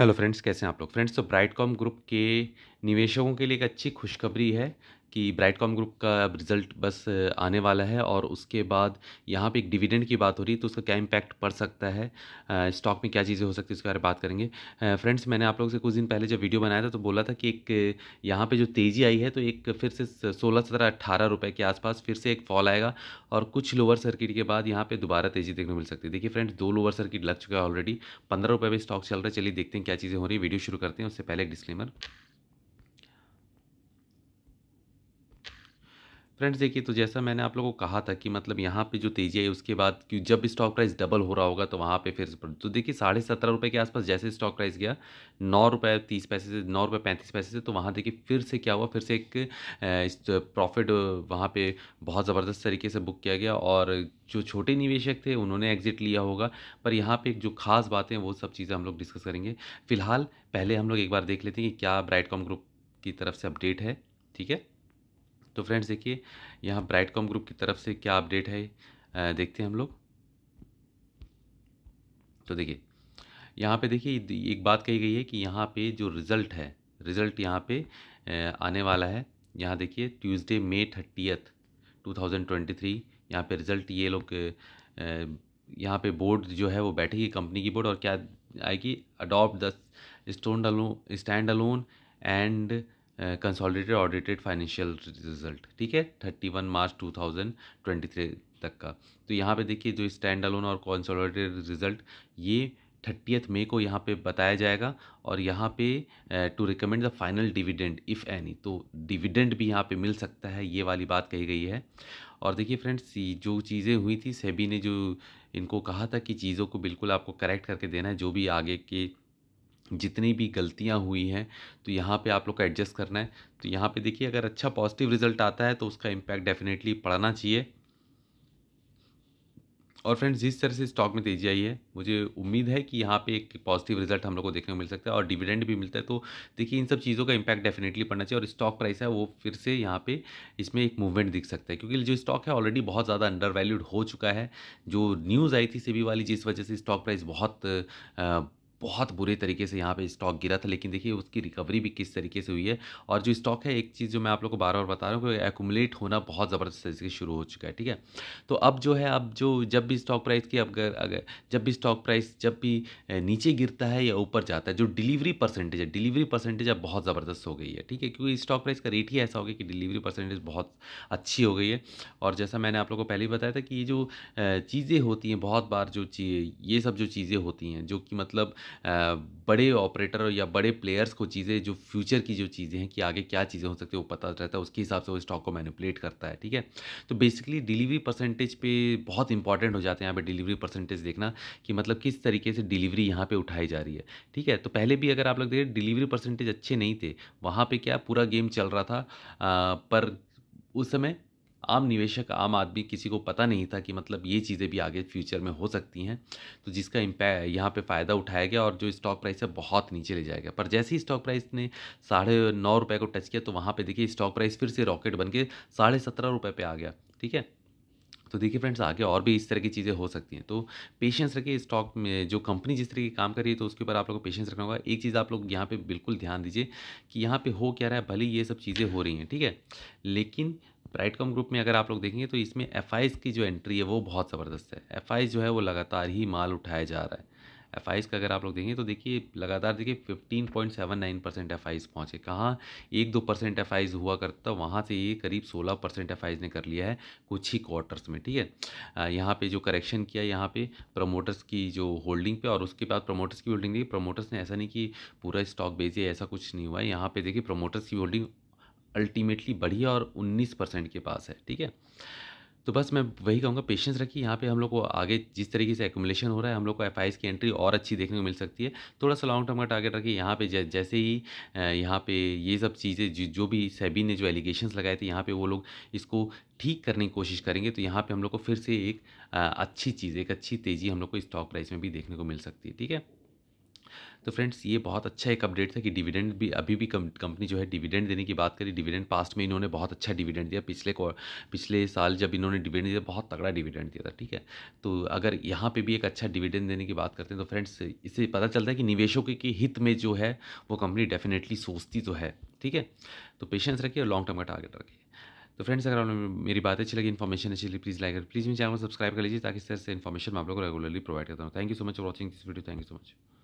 hello friends कैसे हैं आप लोग फ्रेंड्स तो ब्राइटकॉम ग्रुप के निवेशकों के लिए एक अच्छी खुशखबरी है कि ब्राइटकॉम ग्रुप का अब रिज़ल्ट बस आने वाला है और उसके बाद यहाँ पे एक डिविडेंड की बात हो रही है तो उसका क्या इम्पैक्ट पड़ सकता है स्टॉक में क्या चीज़ें हो सकती है उसके बारे में बात करेंगे फ्रेंड्स मैंने आप लोगों से कुछ दिन पहले जब वीडियो बनाया था तो बोला था कि एक यहाँ पर जो तेज़ी आई है तो एक फिर से सोलह सत्रह अट्ठारह रुपये के आसपास फिर से एक फॉल आएगा और कुछ लोअर सर्किट के बाद यहाँ पर दोबारा तेज़ी देखने मिल सकती है देखिए फ्रेंड्स दो लोअर सर्किट लग चुका है ऑलरेडी पंद्रह रुपये स्टॉक चल रहा है चलिए देखते हैं क्या चीज़ें हो रही है वीडियो शुरू करते हैं उससे पहले एक डिस्लेमर फ्रेंड्स देखिए तो जैसा मैंने आप लोगों को कहा था कि मतलब यहाँ पे जो तेजी आई उसके बाद कि जब स्टॉक प्राइस डबल हो रहा होगा तो वहाँ पे फिर तो देखिए साढ़े सत्रह रुपये के आसपास जैसे स्टॉक प्राइस गया नौ रुपये तीस पैसे से नौ रुपये पैंतीस पैसे से तो वहाँ देखिए फिर से क्या हुआ फिर से एक प्रॉफिट वहाँ पर बहुत ज़बरदस्त तरीके से बुक किया गया और जो छोटे निवेशक थे उन्होंने एग्जिट लिया होगा पर यहाँ पर एक जो खास बातें वो सब चीज़ें हम लोग डिस्कस करेंगे फिलहाल पहले हम लोग एक बार देख लेते हैं कि क्या ब्राइटकॉम ग्रुप की तरफ से अपडेट है ठीक है तो फ्रेंड्स देखिए यहाँ ब्राइट कॉम ग्रुप की तरफ से क्या अपडेट है देखते हैं हम लोग तो देखिए यहाँ पे देखिए एक बात कही गई है कि यहाँ पे जो रिज़ल्ट है रिज़ल्ट यहाँ पे आने वाला है यहाँ देखिए Tuesday May thirtieth two thousand twenty three यहाँ पर रिज़ल्ट ये लोग यहाँ पे बोर्ड जो है वो बैठेगी कंपनी की बोर्ड और क्या आएगी adopt the stone stand alone and consolidated audited financial result ठीक है thirty one March two thousand twenty three तक का तो यहाँ पे देखिए जो स्टैंड अलोन और कंसोलिडेटेड रिजल्ट ये थर्टियथ मे को यहाँ पे बताया जाएगा और यहाँ पे to recommend the final dividend if any तो डिविडेंड भी यहाँ पे मिल सकता है ये वाली बात कही गई है और देखिए फ्रेंड्स जो चीज़ें हुई थी सेबी ने जो इनको कहा था कि चीज़ों को बिल्कुल आपको करेक्ट करके देना है जो भी आगे के जितनी भी गलतियां हुई हैं तो यहाँ पे आप लोग का एडजस्ट करना है तो यहाँ पे देखिए अगर अच्छा पॉजिटिव रिजल्ट आता है तो उसका इम्पैक्ट डेफिनेटली पड़ना चाहिए और फ्रेंड्स जिस तरह से स्टॉक में तेजी आई है मुझे उम्मीद है कि यहाँ पे एक पॉजिटिव रिजल्ट हम लोग को देखने को मिल सकता है और डिविडेंड भी मिलता है तो देखिए इन सब चीज़ों का इम्पैक्ट डेफिनेटली पड़ना चाहिए और स्टॉक प्राइस है वो फिर से यहाँ पे इसमें एक मूवमेंट दिख सकता है क्योंकि जो स्टॉक है ऑलरेडी बहुत ज़्यादा अंडर वैल्यूड हो चुका है जो न्यूज़ आई थी सेबी वाली जिस वजह से स्टॉक प्राइस बहुत बहुत बुरे तरीके से यहाँ पे स्टॉक गिरा था लेकिन देखिए उसकी रिकवरी भी किस तरीके से हुई है और जो स्टॉक है एक चीज़ जो मैं आप लोग को बार बार बता रहा हूँ कि एकुमुलेट होना बहुत ज़बरदस्त तरीके से शुरू हो चुका है ठीक है तो अब जो है अब जो जब भी स्टॉक प्राइस की अगर अगर जब भी स्टॉक प्राइस जब भी नीचे गिरता है या ऊपर जाता है जो डिलीवरी परसेंटेज है डिलीवरी परसेंटेज अब बहुत ज़बरदस्त हो गई है ठीक है क्योंकि स्टॉक प्राइस का रेट ही ऐसा हो गया कि डिलीवरी परसेंटेज बहुत अच्छी हो गई है और जैसा मैंने आप लोग को पहले ही बताया था कि ये जो चीज़ें होती हैं बहुत बार जो ये सब जो चीज़ें होती हैं जो कि मतलब बड़े ऑपरेटर या बड़े प्लेयर्स को चीज़ें जो फ्यूचर की जो चीज़ें हैं कि आगे क्या चीज़ें हो सकती है वो पता रहता है उसके हिसाब से वो स्टॉक को मैनिपुलेट करता है ठीक है तो बेसिकली डिलीवरी परसेंटेज पे बहुत इंपॉर्टेंट हो जाते हैं यहाँ पे डिलीवरी परसेंटेज देखना कि मतलब किस तरीके से डिलीवरी यहाँ पर उठाई जा रही है ठीक है तो पहले भी अगर आप लोग देखें डिलीवरी परसेंटेज अच्छे नहीं थे वहाँ पर क्या पूरा गेम चल रहा था आ, पर उस समय आम निवेशक आम आदमी किसी को पता नहीं था कि मतलब ये चीज़ें भी आगे फ्यूचर में हो सकती हैं तो जिसका इम्पै यहाँ पे फ़ायदा उठाया गया और जो स्टॉक प्राइस है बहुत नीचे ले जाएगा पर जैसे ही स्टॉक प्राइस ने साढ़े नौ रुपये को टच किया तो वहाँ पर देखिए स्टॉक प्राइस फिर से रॉकेट बन के साढ़े सत्रह रुपये पर आ गया ठीक है तो देखिए फ्रेंड्स आगे और भी इस तरह की चीज़ें हो सकती हैं तो पेशेंस रखिए स्टॉक में जो कंपनी जिस तरह की काम कर रही है तो उसके ऊपर आप लोग को पेशेंस रखना होगा एक चीज़ आप लोग यहाँ पर बिल्कुल ध्यान दीजिए कि यहाँ पर हो क्या रहा है भले ये सब चीज़ें हो रही हैं ठीक है लेकिन ब्राइटकॉम ग्रुप में अगर आप लोग देखेंगे तो इसमें एफ की जो एंट्री है वो बहुत ज़बरदस्त है एफ जो है वो लगातार ही माल उठाया जा रहा है एफ का अगर आप लोग देखें तो देखिए लगातार देखिए fifteen point seven nine percent F IIs पहुँचे कहाँ एक दो परसेंट एफ आईज हुआ करता वहाँ से ये करीब सोलह परसेंट एफ आईज़ ने कर लिया है कुछ ही क्वार्टर्स में ठीक है यहाँ पे जो करेक्शन किया यहाँ पे प्रमोटर्स की जो होल्डिंग पे और उसके बाद प्रमोटर्स की होल्डिंग देखिए प्रमोटर्स ने ऐसा नहीं कि पूरा स्टॉक बेचे ऐसा कुछ नहीं हुआ है यहाँ पे देखिए प्रमोटर्स की होल्डिंग अल्टीमेटली बढ़ी और उन्नीस परसेंट के पास है ठीक है तो बस मैं वही कहूँगा पेशेंस रखिए यहाँ पे हम लोग को आगे जिस तरीके से एकुमुलेशन हो रहा है हम लोग को एफ की एंट्री और अच्छी देखने को मिल सकती है थोड़ा सा लॉन्ग टर्म का टारगेट रखिए यहाँ पे जैसे ही यहाँ पे ये सब चीज़ें जो भी सेबी ने जो एलिगेशन लगाए थे यहाँ पे वो लोग इसको ठीक करने की कोशिश करेंगे तो यहाँ पर हम लोग को फिर से एक अच्छी चीज़ एक अच्छी तेज़ी हम लोग को स्टॉक प्राइस में भी देखने को मिल सकती है ठीक है तो फ्रेंड्स ये बहुत अच्छा एक अपडेट था कि डिविडेंड भी अभी भी कंपनी जो है डिविडेंड देने की बात करी डिविडेंड पास्ट में इन्होंने बहुत अच्छा डिविडेंड दिया पिछले पिछले साल जब इन्होंने डिविडेंड दिया बहुत तगड़ा डिविडेंड दिया था ठीक है तो अगर यहाँ पर भी एक अच्छा डिविडेंड देने की बात करते हैं तो फ्रेंड्स इससे पता चलता है कि निवेशों के, हित में जो है वो कंपनी डेफिनेटली सोचती तो है ठीक है तो पेशेंस रखिए और लॉन्ग टर्म का टारगेट रखिए तो फ्रेंड्स अगर आपने मेरी बात अच्छी लगी इन्फॉर्मेशन अच्छी लगी प्लीज़ लाइक प्लीज़ मेरे चैनल को सब्सक्राइब कर लीजिए ताकि इस तरह से इन्फॉर्मेशन आप लोगों को रेगुलरली प्रोवाइड करता हूँ thank you so much for watching this video thank you so much